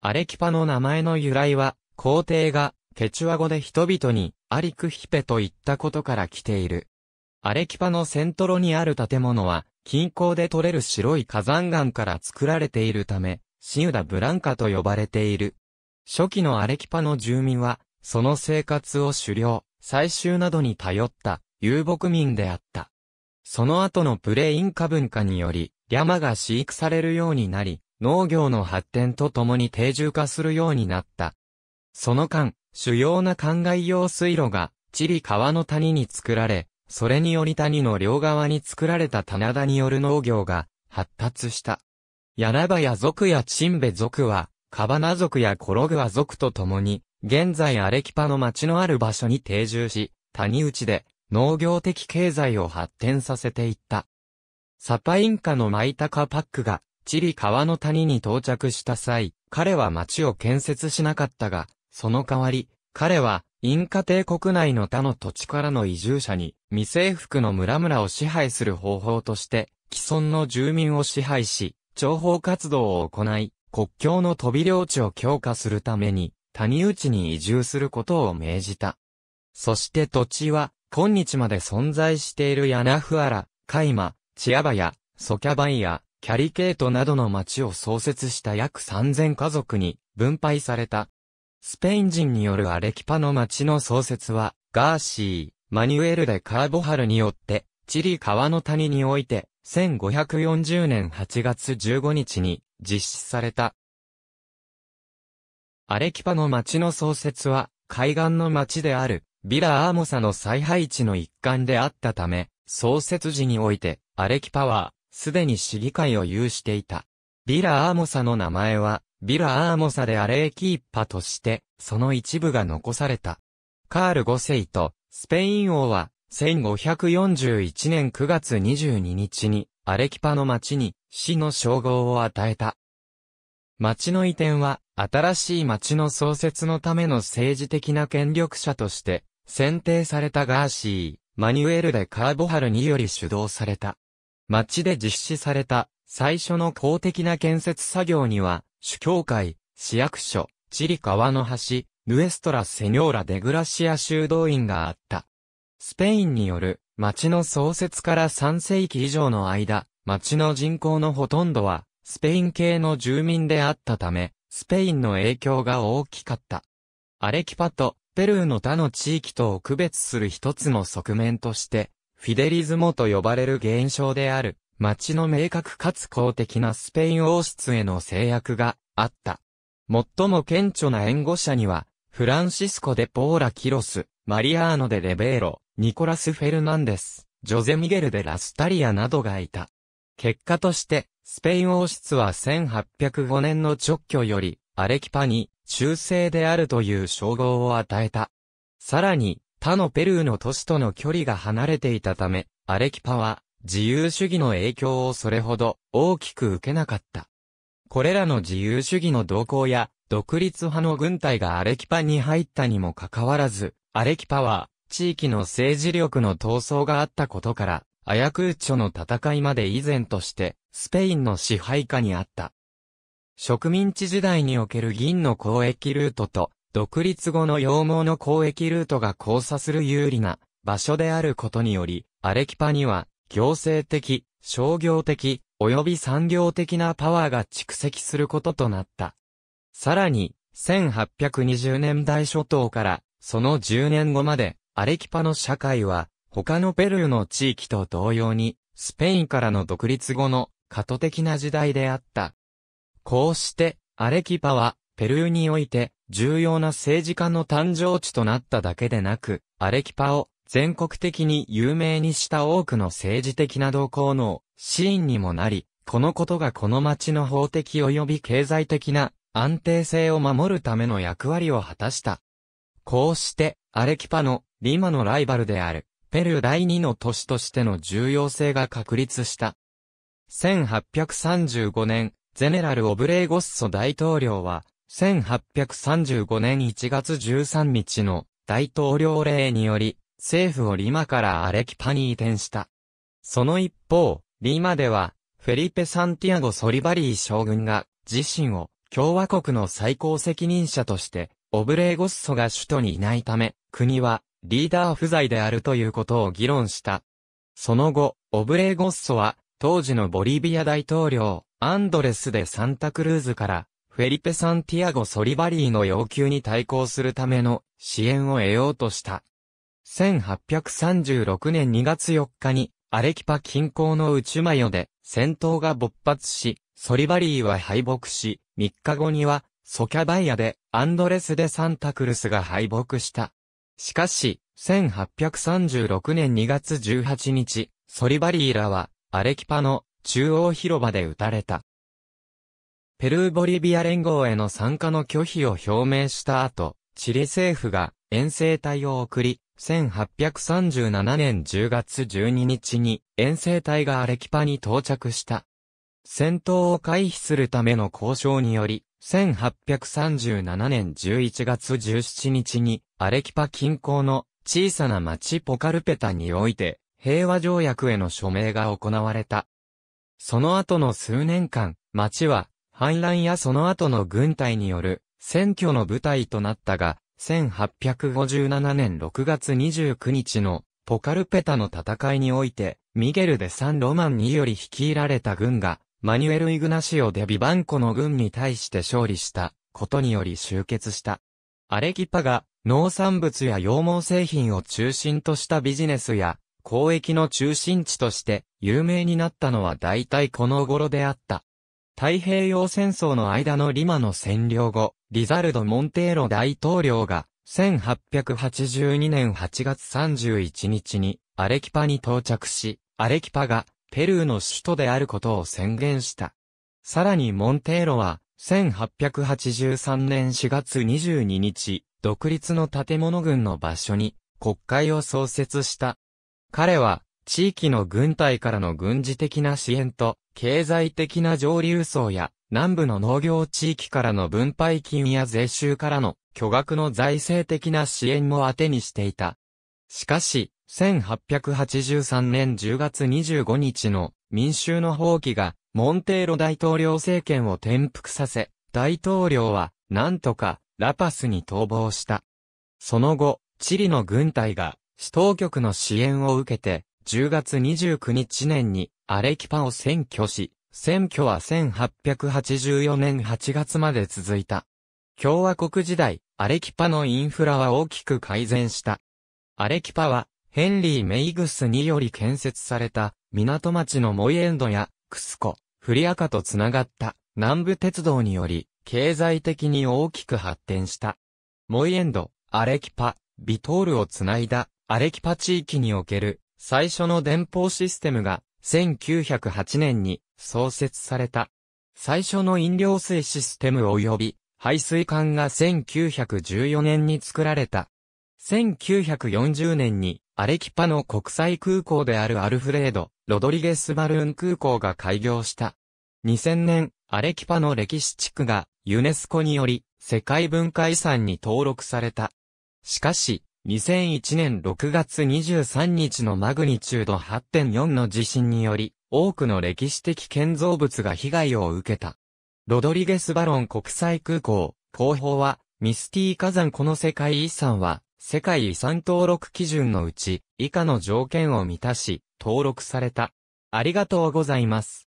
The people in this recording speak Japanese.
アレキパの名前の由来は、皇帝が、ケチュア語で人々に、アリクヒペと言ったことから来ている。アレキパのセントロにある建物は、近郊で採れる白い火山岩から作られているため、シウダ・ブランカと呼ばれている。初期のアレキパの住民は、その生活を狩猟、採集などに頼った遊牧民であった。その後のプレインカ文化により、リャマが飼育されるようになり、農業の発展とともに定住化するようになった。その間、主要な灌漑用水路が、地理川の谷に作られ、それにより谷の両側に作られた棚田による農業が発達した。ヤラバヤ族やチンベ族は、カバナ族やコログア族と共に、現在アレキパの町のある場所に定住し、谷内で農業的経済を発展させていった。サパインカのマイタカパックがチリ川の谷に到着した際、彼は町を建設しなかったが、その代わり、彼は、インカ帝国内の他の土地からの移住者に、未征服の村々を支配する方法として、既存の住民を支配し、諜報活動を行い、国境の飛び領地を強化するために、谷内に移住することを命じた。そして土地は、今日まで存在しているヤナフアラ、カイマ、チアバヤ、ソキャバイヤ、キャリケートなどの町を創設した約3000家族に分配された。スペイン人によるアレキパの町の創設は、ガーシー、マニュエル・デ・カーボハルによって、チリ川の谷において、1540年8月15日に実施された。アレキパの町の創設は、海岸の町である、ビラ・アーモサの再配置の一環であったため、創設時において、アレキパは、すでに市議会を有していた。ビラ・アーモサの名前は、ビラ・アーモサでアレーキーッパとして、その一部が残された。カール5世と、スペイン王は、1541年9月22日に、アレキパの町に、市の称号を与えた。町の移転は、新しい町の創設のための政治的な権力者として、選定されたガーシー、マニュエル・デ・カーボハルにより主導された。町で実施された最初の公的な建設作業には、主教会、市役所、チリ川の橋、ヌエストラ・セニョーラ・デグラシア修道院があった。スペインによる町の創設から3世紀以上の間、町の人口のほとんどはスペイン系の住民であったため、スペインの影響が大きかった。アレキパとペルーの他の地域とを区別する一つの側面として、フィデリズモと呼ばれる現象である、町の明確かつ公的なスペイン王室への制約があった。最も顕著な援護者には、フランシスコ・デ・ポーラ・キロス、マリアーノ・デ・レベーロ、ニコラス・フェルナンデス、ジョゼ・ミゲル・デ・ラスタリアなどがいた。結果として、スペイン王室は1805年の直挙より、アレキパに、忠誠であるという称号を与えた。さらに、他のペルーの都市との距離が離れていたため、アレキパは自由主義の影響をそれほど大きく受けなかった。これらの自由主義の動向や独立派の軍隊がアレキパに入ったにもかかわらず、アレキパは地域の政治力の闘争があったことから、アヤクーチョの戦いまで以前としてスペインの支配下にあった。植民地時代における銀の交易ルートと独立後の羊毛の交易ルートが交差する有利な場所であることにより、アレキパには行政的、商業的、及び産業的なパワーが蓄積することとなった。さらに、1820年代初頭からその10年後まで、アレキパの社会は、他のペルーの地域と同様に、スペインからの独立後の過渡的な時代であった。こうして、アレキパは、ペルーにおいて、重要な政治家の誕生地となっただけでなく、アレキパを全国的に有名にした多くの政治的な動向のシーンにもなり、このことがこの町の法的及び経済的な安定性を守るための役割を果たした。こうして、アレキパのリマのライバルである、ペルー第二の都市としての重要性が確立した。1835年、ゼネラル・オブレーゴッソ大統領は、1835年1月13日の大統領令により、政府をリマからアレキパに移転した。その一方、リマでは、フェリペ・サンティアゴ・ソリバリー将軍が、自身を共和国の最高責任者として、オブレーゴッソが首都にいないため、国はリーダー不在であるということを議論した。その後、オブレーゴッソは、当時のボリビア大統領、アンドレスでサンタクルーズから、フェリペ・サンティアゴ・ソリバリーの要求に対抗するための支援を得ようとした。1836年2月4日に、アレキパ近郊のウチュマヨで戦闘が勃発し、ソリバリーは敗北し、3日後には、ソキャバイアでアンドレス・デ・サンタクルスが敗北した。しかし、1836年2月18日、ソリバリーらは、アレキパの中央広場で撃たれた。ペルー・ボリビア連合への参加の拒否を表明した後、チリ政府が遠征隊を送り、1837年10月12日に遠征隊がアレキパに到着した。戦闘を回避するための交渉により、1837年11月17日にアレキパ近郊の小さな町ポカルペタにおいて平和条約への署名が行われた。その後の数年間、町は反乱やその後の軍隊による選挙の舞台となったが、1857年6月29日のポカルペタの戦いにおいて、ミゲル・デ・サン・ロマンにより率いられた軍が、マニュエル・イグナシオ・デ・ビバンコの軍に対して勝利したことにより集結した。アレキパが農産物や羊毛製品を中心としたビジネスや交易の中心地として有名になったのは大体この頃であった。太平洋戦争の間のリマの占領後、リザルド・モンテーロ大統領が、1882年8月31日に、アレキパに到着し、アレキパが、ペルーの首都であることを宣言した。さらにモンテーロは、1883年4月22日、独立の建物群の場所に、国会を創設した。彼は、地域の軍隊からの軍事的な支援と、経済的な上流層や南部の農業地域からの分配金や税収からの巨額の財政的な支援も当てにしていた。しかし、1883年10月25日の民衆の放棄がモンテーロ大統領政権を転覆させ、大統領はなんとかラパスに逃亡した。その後、チリの軍隊が、市当局の支援を受けて、10月29日年に、アレキパを占拠し、占拠は1884年8月まで続いた。共和国時代、アレキパのインフラは大きく改善した。アレキパは、ヘンリー・メイグスにより建設された、港町のモイエンドや、クスコ、フリアカとつながった、南部鉄道により、経済的に大きく発展した。モイエンド、アレキパ、ビトールをつないだ、アレキパ地域における、最初の電報システムが、1908年に創設された。最初の飲料水システム及び排水管が1914年に作られた。1940年にアレキパの国際空港であるアルフレード・ロドリゲスバルーン空港が開業した。2000年、アレキパの歴史地区がユネスコにより世界文化遺産に登録された。しかし、2001年6月23日のマグニチュード8.4の地震により、多くの歴史的建造物が被害を受けた。ロドリゲスバロン国際空港、広報は、ミスティ火山この世界遺産は、世界遺産登録基準のうち、以下の条件を満たし、登録された。ありがとうございます。